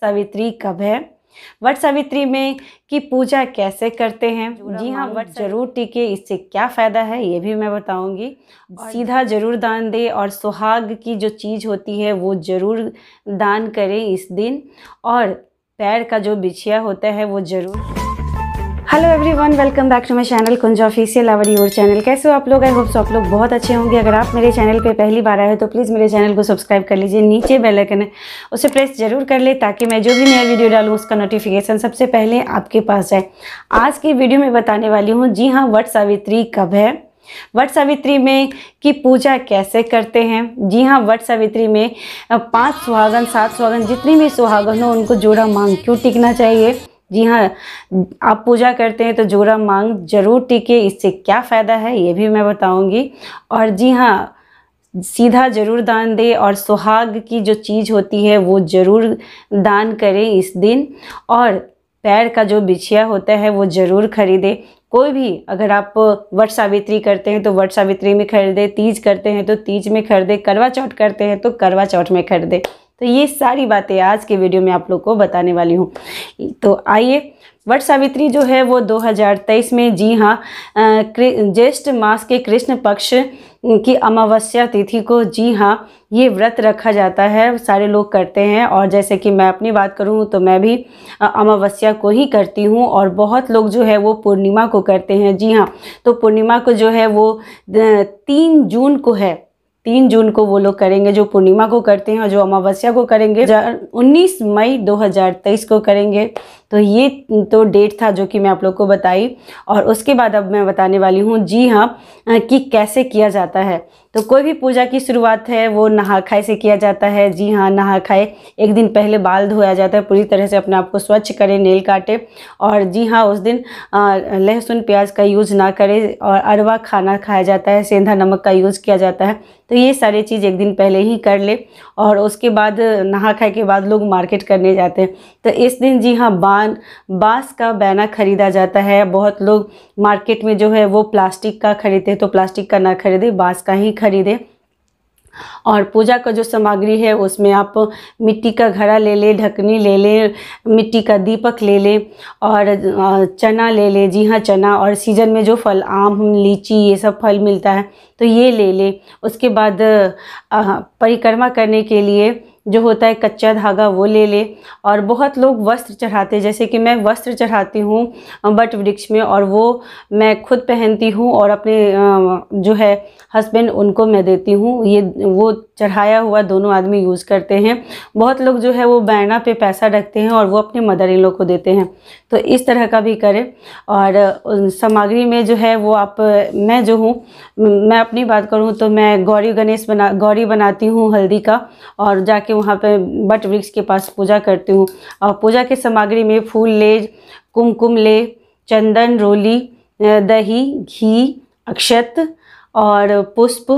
सावित्री कब है वट सावित्री में की पूजा कैसे करते हैं जी हाँ वट जरूर टीके इससे क्या फ़ायदा है ये भी मैं बताऊंगी सीधा जरूर दान दें और सुहाग की जो चीज़ होती है वो ज़रूर दान करें इस दिन और पैर का जो बिछिया होता है वो ज़रूर hello everyone welcome back to my channel Kunja official our your channel कैसे हो आप लोग आई होप्स आप लोग बहुत अच्छे होंगे अगर आप मेरे चैनल पे पहली बार आए हो तो प्लीज़ मेरे चैनल को सब्सक्राइब कर लीजिए नीचे बेल आइकन है उसे प्रेस जरूर कर ले ताकि मैं जो भी नया वीडियो डालूँ उसका नोटिफिकेशन सबसे पहले आपके पास जाए आज की वीडियो में बताने वाली हूँ जी हाँ वट सावित्री कब है वट सावित्री में की पूजा कैसे करते हैं जी हाँ वट सावित्री में पाँच सुहागन सात सुहागन जितनी भी सुहागन हो उनको जोड़ा मांग क्यों टिकना चाहिए जी हाँ आप पूजा करते हैं तो जोड़ा मांग जरूर टिके इससे क्या फ़ायदा है ये भी मैं बताऊंगी और जी हाँ सीधा जरूर दान दे और सुहाग की जो चीज़ होती है वो ज़रूर दान करें इस दिन और पैर का जो बिछिया होता है वो ज़रूर खरीदे कोई भी अगर आप वट सावित्री करते हैं तो वट सावित्री में खरीदे तीज करते हैं तो तीज में खरीदे करवा चौट करते हैं तो करवा चौट में खरीदे तो ये सारी बातें आज के वीडियो में आप लोग को बताने वाली हूँ तो आइए वट सावित्री जो है वो 2023 में जी हाँ ज्येष्ठ मास के कृष्ण पक्ष की अमावस्या तिथि को जी हाँ ये व्रत रखा जाता है सारे लोग करते हैं और जैसे कि मैं अपनी बात करूँ तो मैं भी अमावस्या को ही करती हूँ और बहुत लोग जो है वो पूर्णिमा को करते हैं जी हाँ तो पूर्णिमा को जो है वो तीन जून को है तीन जून को वो लोग करेंगे जो पूर्णिमा को करते हैं और जो अमावस्या को करेंगे 19 मई 2023 को करेंगे तो ये तो डेट था जो कि मैं आप लोग को बताई और उसके बाद अब मैं बताने वाली हूँ जी हाँ कि कैसे किया जाता है तो कोई भी पूजा की शुरुआत है वो नहा खाए से किया जाता है जी हाँ नहा खाए एक दिन पहले बाल धोया जाता है पूरी तरह से अपने आप को स्वच्छ करें नेल काटे और जी हाँ उस दिन लहसुन प्याज का यूज़ ना करें और अरवा खाना खाया जाता है सेंधा नमक का यूज़ किया जाता है तो ये सारे चीज़ एक दिन पहले ही कर ले और उसके बाद नहा खाए के बाद लोग मार्केट करने जाते हैं तो इस दिन जी हाँ बान बाँस का बैना ख़रीदा जाता है बहुत लोग मार्केट में जो है वो प्लास्टिक का खरीदते हैं तो प्लास्टिक का ना खरीदे बाँस का ही खरीद खरीदें और पूजा का जो सामग्री है उसमें आप मिट्टी का घड़ा ले लें ढकनी ले लें मिट्टी का दीपक ले लें और चना ले लें जी हाँ चना और सीजन में जो फल आम लीची ये सब फल मिलता है तो ये ले लें उसके बाद परिक्रमा करने के लिए जो होता है कच्चा धागा वो ले ले और बहुत लोग वस्त्र चढ़ाते जैसे कि मैं वस्त्र चढ़ाती हूँ बट वृक्ष में और वो मैं खुद पहनती हूँ और अपने जो है हस्बैंड उनको मैं देती हूँ ये वो चढ़ाया हुआ दोनों आदमी यूज़ करते हैं बहुत लोग जो है वो बैना पे पैसा रखते हैं और वो अपने मदर इन लोग को देते हैं तो इस तरह का भी करें और सामग्री में जो है वो आप मैं जो हूँ मैं अपनी बात करूँ तो मैं गौरी गणेश बना गौरी बनाती हूँ हल्दी का और जाके वहाँ पर बट वृक्ष के पास पूजा करती हूँ और पूजा के सामग्री में फूल ले कुमकुम ले चंदन रोली दही घी अक्षत और पुष्प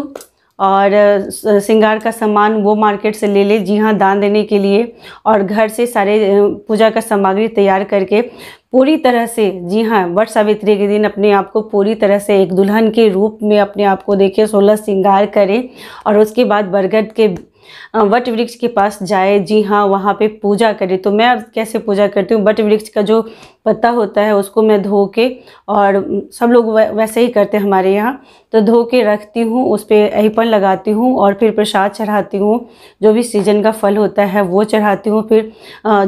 और श्रृंगार का सामान वो मार्केट से ले ले जी हाँ दान देने के लिए और घर से सारे पूजा का सामग्री तैयार करके पूरी तरह से जी हाँ वट सावित्री के दिन अपने आप को पूरी तरह से एक दुल्हन के रूप में अपने आप को देखें सोलह श्रृंगार करें और उसके बाद बरगद के वट वृक्ष के पास जाए जी हाँ वहाँ पे पूजा करे तो मैं कैसे पूजा करती हूँ वट वृक्ष का जो पत्ता होता है उसको मैं धो के और सब लोग वैसे ही करते हैं हमारे यहाँ तो धो के रखती हूँ उस पर अहिपन लगाती हूँ और फिर प्रसाद चढ़ाती हूँ जो भी सीजन का फल होता है वो चढ़ाती हूँ फिर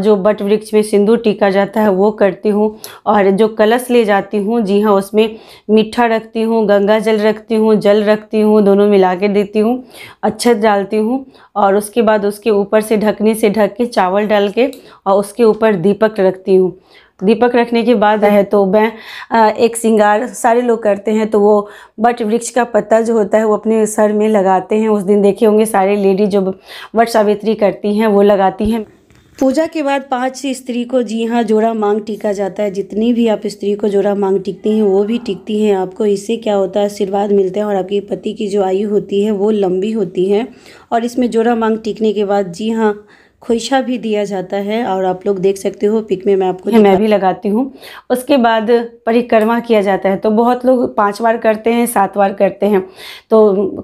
जो बट वृक्ष में सिंदूर टीका जाता है वो करती हूँ और जो कलश ले जाती हूँ जी हाँ उसमें मीठा रखती हूँ गंगा जल रखती हूँ जल रखती हूँ दोनों मिला के देती हूँ अच्छत डालती हूँ और उसके बाद उसके ऊपर से ढकनी से ढक के चावल डाल के और उसके ऊपर दीपक रखती हूँ दीपक रखने के बाद है तो मैं एक सिंगार सारे लोग करते हैं तो वो बट वृक्ष का पत्ता जो होता है वो अपने सर में लगाते हैं उस दिन देखे होंगे सारे लेडी जो वट सावित्री करती हैं वो लगाती हैं पूजा के बाद पांच स्त्री को जी हाँ जोड़ा मांग टीका जाता है जितनी भी आप स्त्री को जोड़ा मांग टिकती हैं वो भी टिकती हैं आपको इससे क्या होता है आशीर्वाद मिलते हैं और आपके पति की जो आयु होती है वो लंबी होती है और इसमें जोड़ा मांग टिकने के बाद जी हाँ खोइशा भी दिया जाता है और आप लोग देख सकते हो पिक में मैं आपको मैं भी लगाती हूँ उसके बाद परिक्रमा किया जाता है तो बहुत लोग पाँच बार करते हैं सात बार करते हैं तो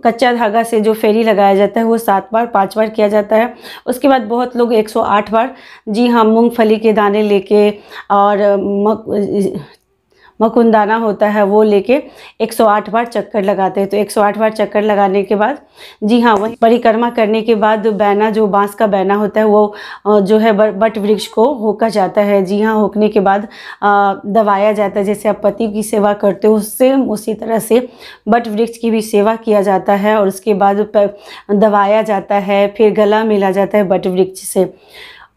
कच्चा धागा से जो फेरी लगाया जाता है वो सात बार पाँच बार किया जाता है उसके बाद बहुत लोग 108 बार जी हाँ मूँगफली के दाने लेके और मकुंदाना होता है वो लेके 108 बार चक्कर लगाते हैं तो 108 बार चक्कर लगाने के बाद जी हाँ वही परिक्रमा करने के बाद बैना जो बांस का बैना होता है वो जो है बट वृक्ष को होका जाता है जी हाँ होकने के बाद दबाया जाता है जैसे आप पति की सेवा करते हो उससे उसी तरह से बट वृक्ष की भी सेवा किया जाता है और उसके बाद दबाया जाता है फिर गला मिला जाता है बट वृक्ष से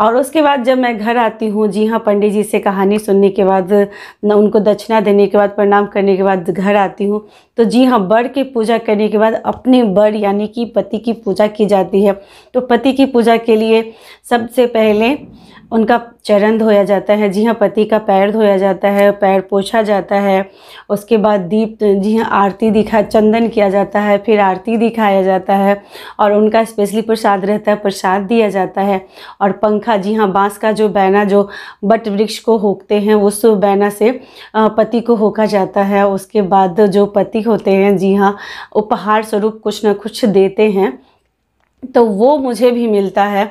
और उसके बाद जब मैं घर आती हूँ जी हाँ पंडित जी से कहानी सुनने के बाद न उनको दक्षिणा देने के बाद प्रणाम करने के बाद घर आती हूँ तो जी हाँ बर की पूजा करने के बाद अपने बर यानी कि पति की पूजा की जाती है तो पति की पूजा के लिए सबसे पहले उनका चरण धोया जाता है जी हाँ पति का पैर धोया जाता है पैर पोछा जाता है उसके बाद दीप जी हाँ आरती दिखा चंदन किया जाता है फिर आरती दिखाया जाता है और उनका स्पेशली प्रसाद रहता है प्रसाद दिया जाता है और पंखा जी हाँ बांस का जो बैना जो बट वृक्ष को होकते हैं उस बैना से पति को होका जाता है उसके बाद जो पति होते हैं जी हाँ उपहार स्वरूप कुछ ना कुछ देते हैं तो वो मुझे भी मिलता है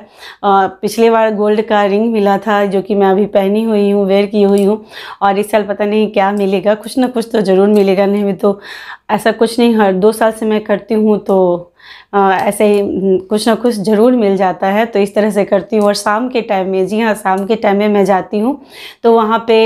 आ, पिछले बार गोल्ड का रिंग मिला था जो कि मैं अभी पहनी हुई हूँ वेयर की हुई हूँ और इस साल पता नहीं क्या मिलेगा कुछ ना कुछ तो ज़रूर मिलेगा नहीं तो ऐसा कुछ नहीं हर दो साल से मैं करती हूँ तो ऐसे ही हम्म, कुछ ना कुछ ज़रूर मिल जाता है तो इस तरह से करती हूँ और शाम के टाइम में जी हाँ शाम के टाइम में मैं जाती हूँ तो वहाँ पे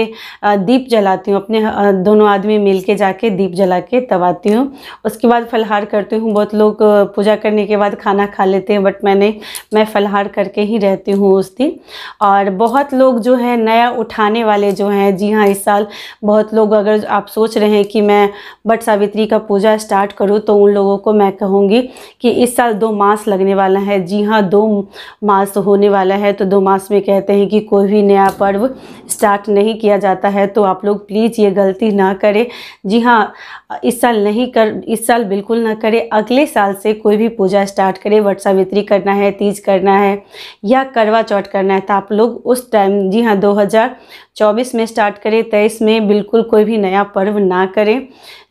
दीप जलाती हूँ अपने दोनों आदमी मिल के जाके दीप जला के तब आती हूँ उसके बाद फलहार करती हूँ बहुत लोग पूजा करने के बाद खाना खा लेते हैं बट मैंने मैं फलहार करके ही रहती हूँ उस दिन और बहुत लोग जो है नया उठाने वाले जो हैं जी हाँ इस साल बहुत लोग अगर आप सोच रहे हैं कि मैं बट सावित्री का पूजा स्टार्ट करूँ तो उन लोगों को मैं कहूँगी कि इस साल दो मास लगने वाला है जी हाँ दो मास तो होने वाला है तो दो मास में कहते हैं कि कोई भी नया पर्व स्टार्ट नहीं किया जाता है तो आप लोग प्लीज़ ये गलती ना करें जी हाँ इस साल नहीं कर इस साल बिल्कुल ना करें अगले साल से कोई भी पूजा स्टार्ट करें वट सावित्री करना है तीज करना है या करवा चौट करना है तो आप लोग उस टाइम जी हाँ दो चौबीस में स्टार्ट करें तेईस में बिल्कुल कोई भी नया पर्व ना करें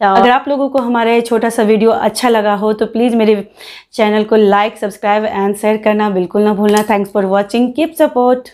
अगर आप लोगों को हमारा ये छोटा सा वीडियो अच्छा लगा हो तो प्लीज़ मेरे चैनल को लाइक सब्सक्राइब एंड शेयर करना बिल्कुल ना भूलना thanks for watching keep support